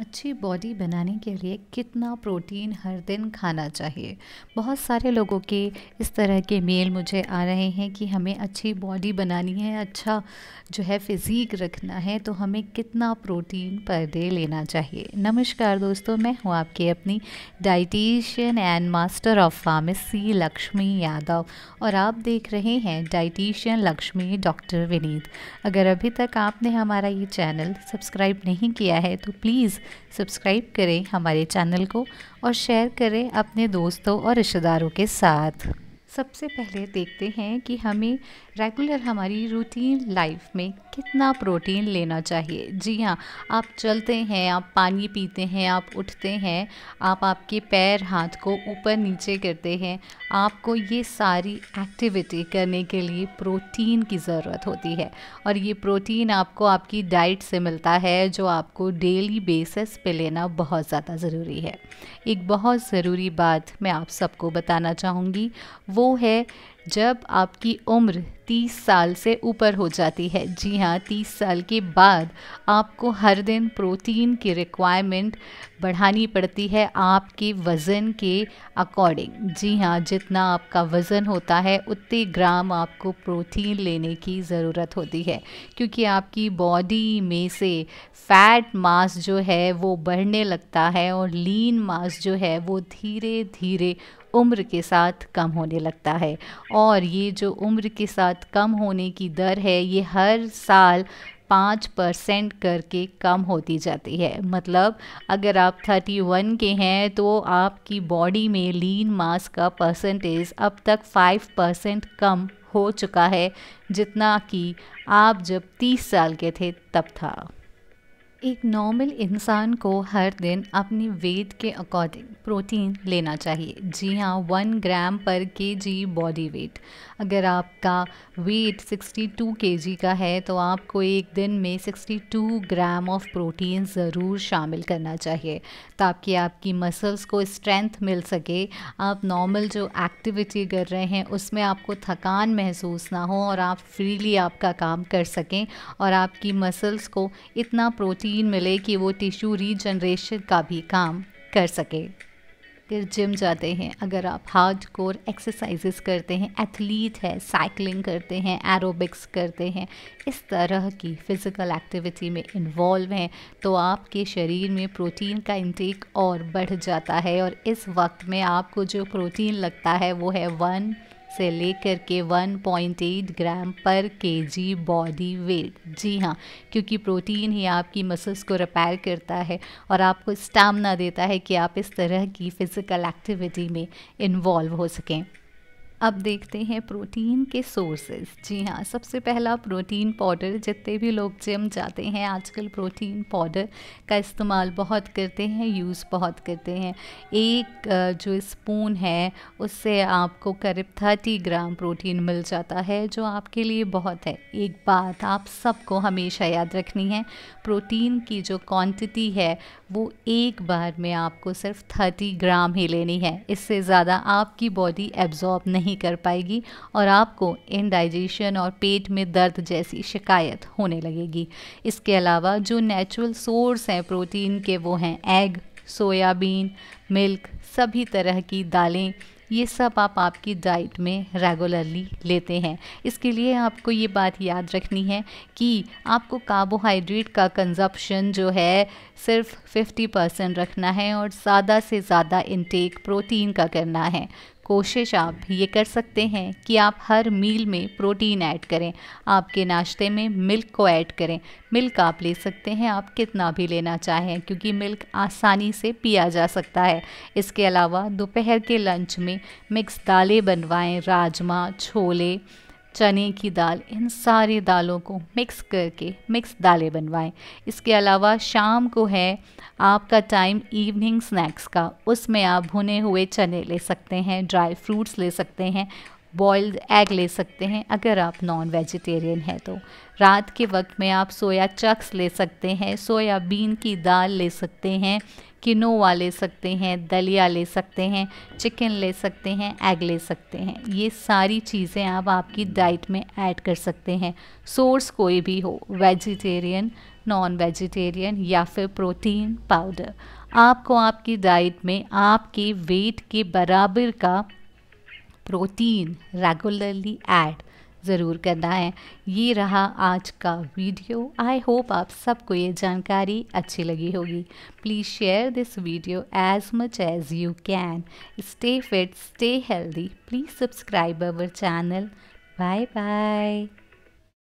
अच्छी बॉडी बनाने के लिए कितना प्रोटीन हर दिन खाना चाहिए बहुत सारे लोगों के इस तरह के मेल मुझे आ रहे हैं कि हमें अच्छी बॉडी बनानी है अच्छा जो है फिज़ीक रखना है तो हमें कितना प्रोटीन पर डे लेना चाहिए नमस्कार दोस्तों मैं हूँ आपके अपनी dietitian and master of pharmacy Lakshmi Yadav और आप देख रहे हैं डाइटिशियन लक्ष्मी डॉक्टर विनीत अगर अभी तक आपने हमारा ये चैनल सब्सक्राइब नहीं किया है तो प्लीज़ सब्सक्राइब करें हमारे चैनल को और शेयर करें अपने दोस्तों और रिश्तेदारों के साथ सबसे पहले देखते हैं कि हमें रेगुलर हमारी रूटीन लाइफ में कितना प्रोटीन लेना चाहिए जी हाँ आप चलते हैं आप पानी पीते हैं आप उठते हैं आप आपके पैर हाथ को ऊपर नीचे करते हैं आपको ये सारी एक्टिविटी करने के लिए प्रोटीन की ज़रूरत होती है और ये प्रोटीन आपको आपकी डाइट से मिलता है जो आपको डेली बेसिस पे लेना बहुत ज़्यादा ज़रूरी है एक बहुत ज़रूरी बात मैं आप सबको बताना चाहूँगी वो है जब आपकी उम्र 30 साल से ऊपर हो जाती है जी हाँ 30 साल के बाद आपको हर दिन प्रोटीन की रिक्वायरमेंट बढ़ानी पड़ती है आपके वज़न के अकॉर्डिंग जी हाँ जितना आपका वज़न होता है उतने ग्राम आपको प्रोटीन लेने की ज़रूरत होती है क्योंकि आपकी बॉडी में से फैट मास जो है वो बढ़ने लगता है और लीन मास जो है वो धीरे धीरे उम्र के साथ कम होने लगता है और ये जो उम्र के साथ कम होने की दर है ये हर साल पाँच परसेंट करके कम होती जाती है मतलब अगर आप थर्टी वन के हैं तो आपकी बॉडी में लीन मास का परसेंटेज अब तक फाइव परसेंट कम हो चुका है जितना कि आप जब तीस साल के थे तब था एक नॉर्मल इंसान को हर दिन अपनी वेट के अकॉर्डिंग प्रोटीन लेना चाहिए जी हाँ वन ग्राम पर के जी बॉडी वेट अगर आपका वेट 62 के जी का है तो आपको एक दिन में 62 ग्राम ऑफ प्रोटीन ज़रूर शामिल करना चाहिए ताकि आपकी मसल्स को स्ट्रेंथ मिल सके आप नॉर्मल जो एक्टिविटी कर रहे हैं उसमें आपको थकान महसूस ना हो और आप फ्रीली आपका काम कर सकें और आपकी मसल्स को इतना प्रोटीन प्रोटीन मिले कि वो टिश्यू रीजनरेशन का भी काम कर सके फिर जिम जाते हैं अगर आप हार्ड कोर एक्सरसाइजेस करते हैं एथलीट है साइकिलिंग करते हैं एरोबिक्स करते हैं इस तरह की फ़िज़िकल एक्टिविटी में इन्वॉल्व हैं तो आपके शरीर में प्रोटीन का इंटेक और बढ़ जाता है और इस वक्त में आपको जो प्रोटीन लगता है वो है वन से लेकर के 1.8 ग्राम पर केजी बॉडी वेट जी हाँ क्योंकि प्रोटीन ही आपकी मसल्स को रिपेयर करता है और आपको स्टैमिना देता है कि आप इस तरह की फ़िज़िकल एक्टिविटी में इन्वॉल्व हो सकें अब देखते हैं प्रोटीन के सोर्सेज जी हाँ सबसे पहला प्रोटीन पाउडर जितने भी लोग जिम जाते हैं आजकल प्रोटीन पाउडर का इस्तेमाल बहुत करते हैं यूज़ बहुत करते हैं एक जो स्पून है उससे आपको करीब थर्टी ग्राम प्रोटीन मिल जाता है जो आपके लिए बहुत है एक बात आप सबको हमेशा याद रखनी है प्रोटीन की जो क्वांटिटी है वो एक बार में आपको सिर्फ थर्टी ग्राम ही लेनी है इससे ज़्यादा आपकी बॉडी एब्जॉर्ब नहीं नहीं कर पाएगी और आपको इनडाइजेशन और पेट में दर्द जैसी शिकायत होने लगेगी इसके अलावा जो नेचुरल सोर्स हैं प्रोटीन के वो हैं एग सोयाबीन मिल्क सभी तरह की दालें ये सब आप आपकी डाइट में रेगुलरली लेते हैं इसके लिए आपको ये बात याद रखनी है कि आपको कार्बोहाइड्रेट का कंजप्शन जो है सिर्फ 50 परसेंट रखना है और ज़्यादा से ज़्यादा इनटेक प्रोटीन का करना है कोशिश आप ये कर सकते हैं कि आप हर मील में प्रोटीन ऐड करें आपके नाश्ते में मिल्क को ऐड करें मिल्क आप ले सकते हैं आप कितना भी लेना चाहें क्योंकि मिल्क आसानी से पिया जा सकता है इसके अलावा दोपहर के लंच में मिक्स दालें बनवाएं राजमा छोले चने की दाल इन सारी दालों को मिक्स करके मिक्स दालें बनवाएं इसके अलावा शाम को है आपका टाइम इवनिंग स्नैक्स का उसमें आप भुने हुए चने ले सकते हैं ड्राई फ्रूट्स ले सकते हैं बॉयल्ड एग ले सकते हैं अगर आप नॉन वेजिटेरियन हैं तो रात के वक्त में आप सोया चक्स ले सकते हैं सोयाबीन की दाल ले सकते हैं किनोवा ले सकते हैं दलिया ले सकते हैं चिकन ले सकते हैं एग ले सकते हैं ये सारी चीज़ें आप आपकी डाइट में ऐड कर सकते हैं सोर्स कोई भी हो वेजिटेरियन नॉन वेजिटेरियन या फिर प्रोटीन पाउडर आपको आपकी डाइट में आपके वेट के बराबर का प्रोटीन रेगुलरली ऐड ज़रूर करना है ये रहा आज का वीडियो आई होप आप सबको ये जानकारी अच्छी लगी होगी please share this video as much as you can stay fit stay healthy please subscribe our channel bye bye